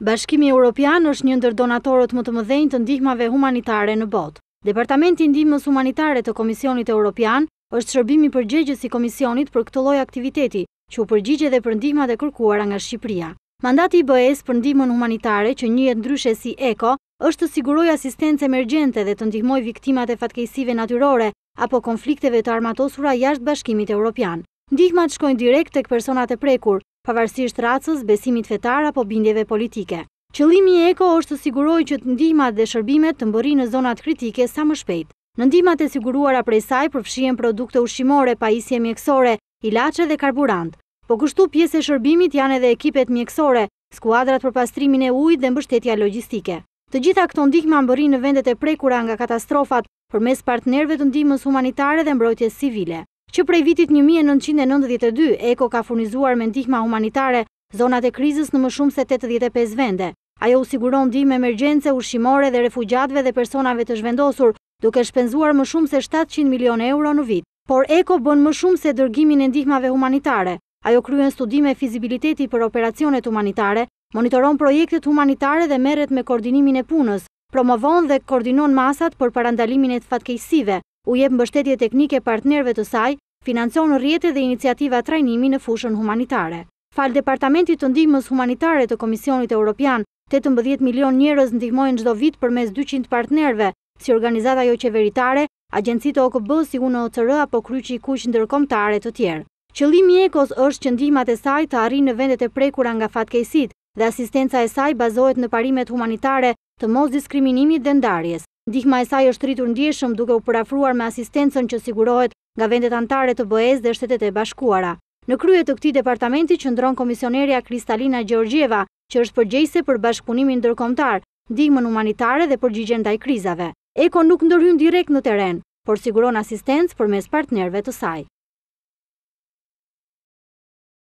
Bashkimi Europian është një ndër donatorët më të mëdhenjë të ndihmave humanitare në botë. Departamenti ndihmës humanitare të Komisionit Europian është shërbimi përgjegjës i Komisionit për këtë lloj aktiviteti, që u përgjigje dhe për ndihmat e kërkuara nga Shqipëria. Mandati i BE-s për ndihmën humanitare, që e ndryshe si EKO, është të siguroj asistencë emergjente dhe të ndihmoj viktimat e fatkeqësive natyrore apo konflikteve të armatosura jashtë Bashkimit Europian. Ndihmat shkojnë direkt tek personat e prekur, pavarësisht racës, besimit fetar apo bindjeve politike. Qëlimi eko është të siguroj që të ndihmat dhe shërbimet të mbëri në zonat kritike sa më shpejt. Në ndihmat e siguruara prej saj përfshien produkte ushqimore, pajisje mjekësore, ilache dhe karburant. Po kështu pjese shërbimit janë edhe ekipet mjekësore, skuadrat për pastrimin e ujt dhe mbështetja logistike. Të gjitha këto ndihma mbëri në vendet e prekura nga katastrofat për mes partnerve të ndihmës humanitare dhe mbrojtje civile që prej vitit 1992 Eko ka furnizuar me ndihma humanitare zonat e krizës në më shumë se 85 vende. Ajo usiguron di me emergjense, ushimore dhe refugjatve dhe personave të zhvendosur, duke shpenzuar më shumë se 700 milion euro në vit. Por Eko bën më shumë se dërgimin e ndihmave humanitare. Ajo kryen studime fizibiliteti për operacionet humanitare, monitoron projektet humanitare dhe meret me koordinimin e punës, promovon dhe koordinon masat për parandalimin e të fatkejsive, u jep mbështetje teknike partnerve të saj, financon rrjetë dhe iniciativa trajnimi në fushën humanitare. Fal Departamentit të ndihmës humanitare të Komisionit Europian, 18 milion njerëz ndihmojnë çdo vit përmes 200 partnerve, si organizata jo qeveritare, o OKB si UNOCR apo kryqi i kuq ndërkombëtare të tjerë. Qëllimi i kos është që ndihmat e saj të arrijnë në vendet e prekura nga fatkeqësit dhe asistenca e saj bazohet në parimet humanitare të mos diskriminimit dhe ndarjes. Ndihma e saj është rritur ndjeshëm duke u përafruar me asistencën që sigurohet nga vendet antare të bëhez dhe shtetet e bashkuara. Në kryet të këti departamenti që ndronë komisioneria Kristalina Gjorgjeva, që është përgjese për bashkëpunimin ndërkomtar, ndihmën humanitare dhe përgjigjen daj krizave. Eko nuk ndërhyn direkt në teren, por siguron asistencë për mes partnerve të saj.